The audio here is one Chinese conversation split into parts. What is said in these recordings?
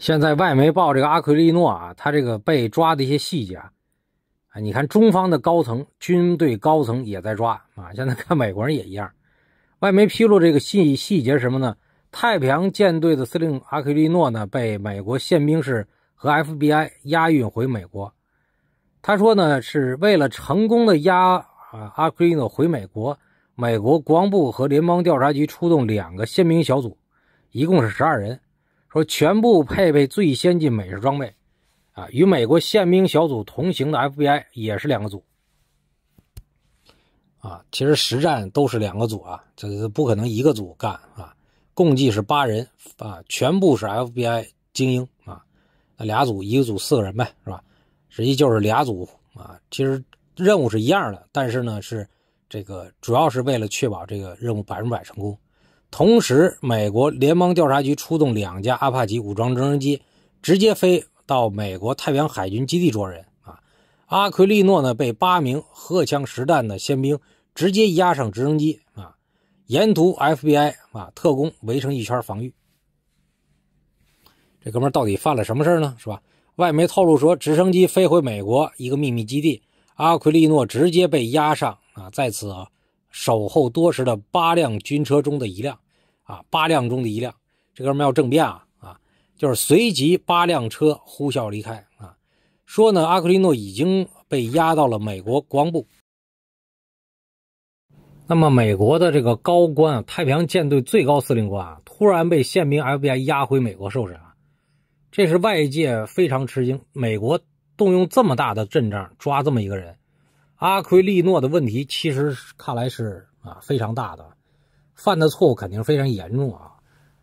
现在外媒报这个阿奎利诺啊，他这个被抓的一些细节啊，啊，你看中方的高层、军队高层也在抓啊，现在看美国人也一样。外媒披露这个细细节是什么呢？太平洋舰队的司令阿奎利诺呢，被美国宪兵队和 FBI 押运回美国。他说呢，是为了成功的押啊阿奎利诺回美国，美国国防部和联邦调查局出动两个宪兵小组，一共是十二人。说全部配备最先进美式装备，啊，与美国宪兵小组同行的 FBI 也是两个组，啊，其实实战都是两个组啊，这不可能一个组干啊，共计是八人啊，全部是 FBI 精英啊，那俩组，一个组四个人呗，是吧？实际就是俩组啊，其实任务是一样的，但是呢，是这个主要是为了确保这个任务百分百成功。同时，美国联邦调查局出动两架阿帕奇武装直升机，直接飞到美国太平洋海军基地捉人啊！阿奎利诺呢，被八名荷枪实弹的宪兵直接押上直升机啊！沿途 FBI 啊特工围成一圈防御。这哥们到底犯了什么事呢？是吧？外媒透露说，直升机飞回美国一个秘密基地，阿奎利诺直接被押上啊，在此。啊，守候多时的八辆军车中的一辆，啊，八辆中的一辆，这哥们要政变啊啊！就是随即八辆车呼啸离开啊，说呢，阿奎诺已经被押到了美国国防部。那么，美国的这个高官啊，太平洋舰队最高司令官啊，突然被宪兵 FBI 押回美国受审啊，这是外界非常吃惊，美国动用这么大的阵仗抓这么一个人。阿奎利诺的问题，其实看来是啊非常大的，犯的错误肯定非常严重啊。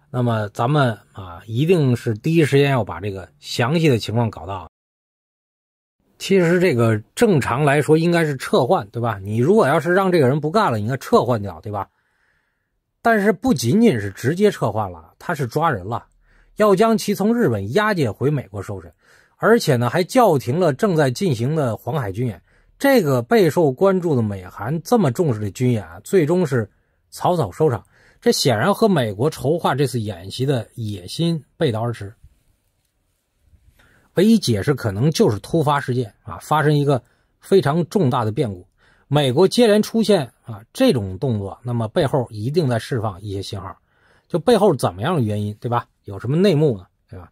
那么咱们啊，一定是第一时间要把这个详细的情况搞到。其实这个正常来说应该是撤换，对吧？你如果要是让这个人不干了，应该撤换掉，对吧？但是不仅仅是直接撤换了，他是抓人了，要将其从日本押解回美国受审，而且呢还叫停了正在进行的黄海军演。这个备受关注的美韩这么重视的军演，最终是草草收场。这显然和美国筹划这次演习的野心背道而驰。唯一解释可能就是突发事件啊，发生一个非常重大的变故。美国接连出现啊这种动作，那么背后一定在释放一些信号。就背后怎么样的原因，对吧？有什么内幕呢？对吧？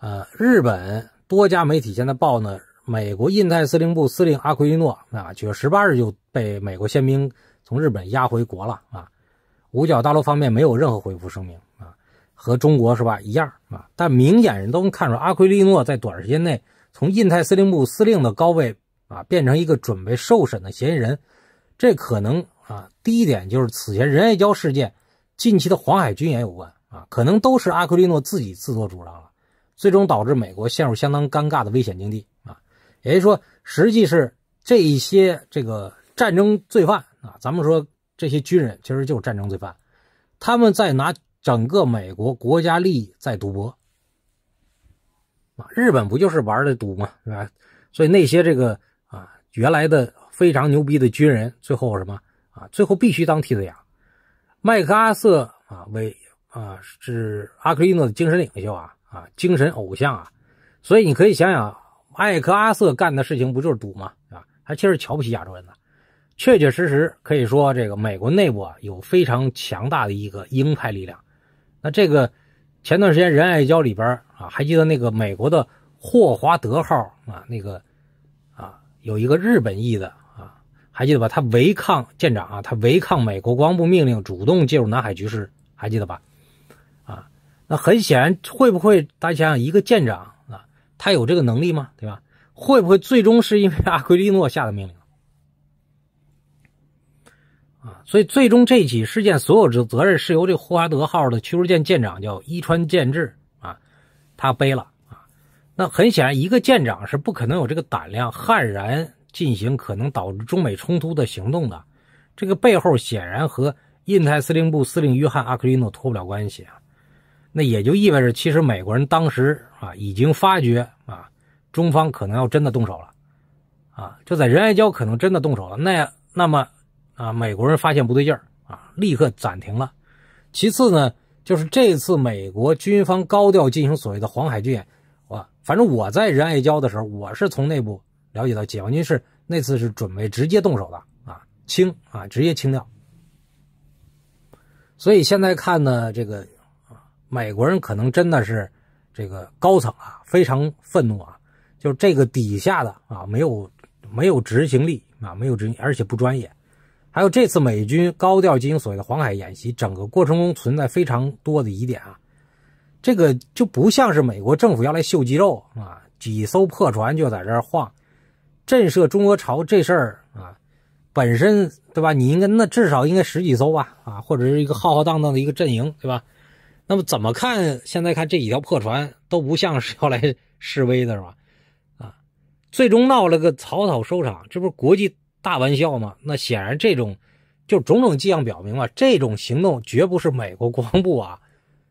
呃，日本多家媒体现在报呢。美国印太司令部司令阿奎利诺啊，九月十八日就被美国宪兵从日本押回国了啊。五角大楼方面没有任何回复声明啊，和中国是吧一样啊。但明眼人都能看出，阿奎利诺在短时间内从印太司令部司令的高位啊，变成一个准备受审的嫌疑人，这可能啊，第一点就是此前仁爱礁事件、近期的黄海军演有关啊，可能都是阿奎利诺自己自作主张了，最终导致美国陷入相当尴尬的危险境地。也就是说，实际是这一些这个战争罪犯啊，咱们说这些军人其实就是战争罪犯，他们在拿整个美国国家利益在赌博，啊，日本不就是玩的赌吗？是吧？所以那些这个啊，原来的非常牛逼的军人，最后什么啊，最后必须当替罪羊。麦克阿瑟啊，为啊是阿克里诺的精神领袖啊啊，精神偶像啊，所以你可以想想。艾克阿瑟干的事情不就是赌吗？啊，他其实瞧不起亚洲人呢。确确实实可以说，这个美国内部啊有非常强大的一个鹰派力量。那这个前段时间《仁爱礁里边啊，还记得那个美国的霍华德号啊，那个啊有一个日本裔的啊，还记得吧？他违抗舰长啊，他违抗美国国防部命令，主动介入南海局势，还记得吧？啊，那很显然，会不会大家想想一个舰长？他有这个能力吗？对吧？会不会最终是因为阿奎利诺下的命令啊？所以最终这起事件所有的责任是由这霍华德号的驱逐舰舰长叫伊川健治啊，他背了啊。那很显然，一个舰长是不可能有这个胆量悍然进行可能导致中美冲突的行动的。这个背后显然和印太司令部司令约翰阿奎利诺脱不了关系啊。那也就意味着，其实美国人当时。啊，已经发觉啊，中方可能要真的动手了，啊，就在仁爱礁可能真的动手了。那那么啊，美国人发现不对劲儿啊，立刻暂停了。其次呢，就是这次美国军方高调进行所谓的黄海军演，哇，反正我在仁爱礁的时候，我是从内部了解到解放军是那次是准备直接动手的啊，清啊，直接清掉。所以现在看呢，这个啊，美国人可能真的是。这个高层啊非常愤怒啊，就是这个底下的啊没有没有执行力啊没有执，而且不专业。还有这次美军高调进行所谓的黄海演习，整个过程中存在非常多的疑点啊，这个就不像是美国政府要来秀肌肉啊，几艘破船就在这晃，震慑中俄朝这事儿啊，本身对吧？你应该那至少应该十几艘吧啊，或者是一个浩浩荡荡的一个阵营对吧？那么怎么看？现在看这几条破船都不像是要来示威的是吧？啊，最终闹了个草草收场，这不是国际大玩笑吗？那显然这种就种种迹象表明啊，这种行动绝不是美国国防部啊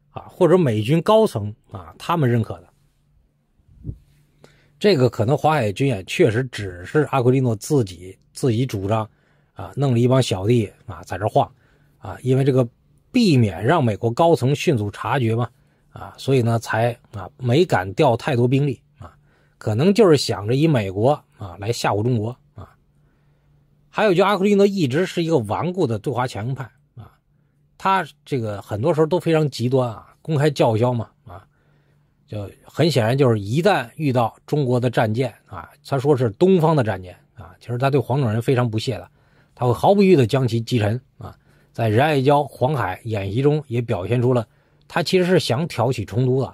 啊或者美军高层啊他们认可的。这个可能华海军演确实只是阿奎利诺自己自己主张啊，弄了一帮小弟啊在这晃啊，因为这个。避免让美国高层迅速察觉嘛，啊，所以呢，才啊没敢调太多兵力啊，可能就是想着以美国啊来吓唬中国啊。还有就阿奎利呢，一直是一个顽固的对华强硬派啊，他这个很多时候都非常极端啊，公开叫嚣嘛啊，就很显然就是一旦遇到中国的战舰啊，他说是东方的战舰啊，其实他对黄种人非常不屑的，他会毫不犹豫的将其击沉啊。在仁爱礁、黄海演习中，也表现出了他其实是想挑起冲突的，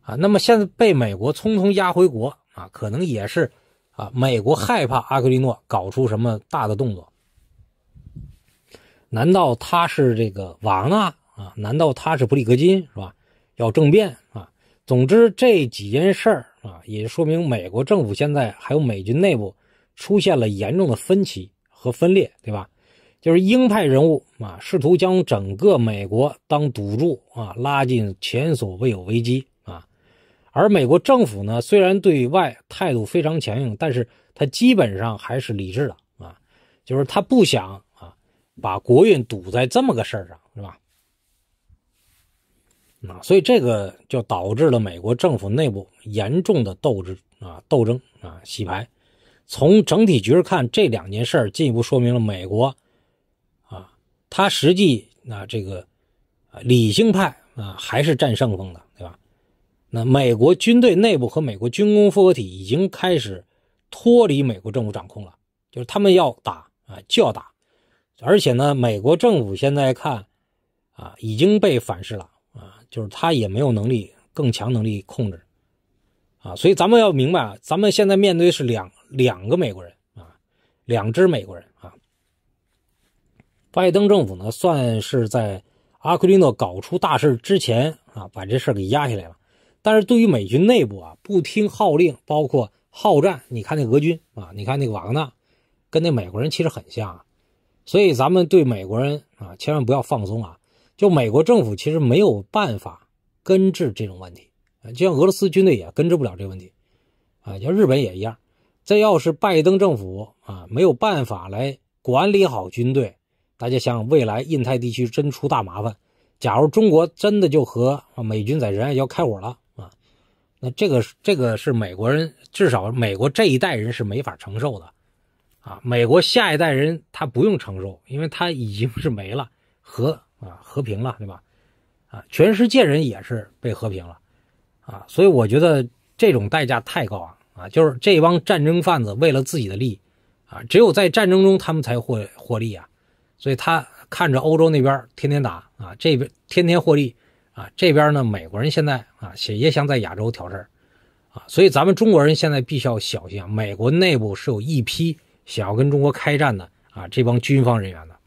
啊，那么现在被美国匆匆押回国，啊，可能也是，啊，美国害怕阿奎利诺搞出什么大的动作。难道他是这个瓦纳啊？难道他是布里格金是吧？要政变啊？总之，这几件事儿啊，也说明美国政府现在还有美军内部出现了严重的分歧和分裂，对吧？就是鹰派人物啊，试图将整个美国当赌注啊，拉进前所未有危机啊。而美国政府呢，虽然对外态度非常强硬，但是他基本上还是理智的啊，就是他不想啊，把国运赌在这么个事儿上，是吧？啊，所以这个就导致了美国政府内部严重的斗志啊、斗争啊、洗牌。从整体局势看，这两件事儿进一步说明了美国。他实际那这个啊，理性派啊，还是占上风的，对吧？那美国军队内部和美国军工复合体已经开始脱离美国政府掌控了，就是他们要打啊，就要打。而且呢，美国政府现在看啊，已经被反噬了啊，就是他也没有能力更强能力控制啊，所以咱们要明白，啊，咱们现在面对是两两个美国人啊，两支美国人。拜登政府呢，算是在阿奎利诺搞出大事之前啊，把这事给压下来了。但是对于美军内部啊，不听号令，包括好战，你看那俄军啊，你看那个瓦格纳，跟那美国人其实很像。所以咱们对美国人啊，千万不要放松啊！就美国政府其实没有办法根治这种问题，就像俄罗斯军队也根治不了这个问题，啊，像日本也一样。这要是拜登政府啊，没有办法来管理好军队。大家想想，未来印太地区真出大麻烦，假如中国真的就和美军在仁爱礁开火了啊，那这个这个是美国人，至少美国这一代人是没法承受的，啊，美国下一代人他不用承受，因为他已经是没了和啊和平了，对吧？啊，全世界人也是被和平了，啊，所以我觉得这种代价太高啊啊，就是这帮战争贩子为了自己的利益啊，只有在战争中他们才获获利啊。所以他看着欧洲那边天天打啊，这边天天获利啊，这边呢美国人现在啊也也想在亚洲挑事啊，所以咱们中国人现在必须要小心啊，美国内部是有一批想要跟中国开战的啊，这帮军方人员的。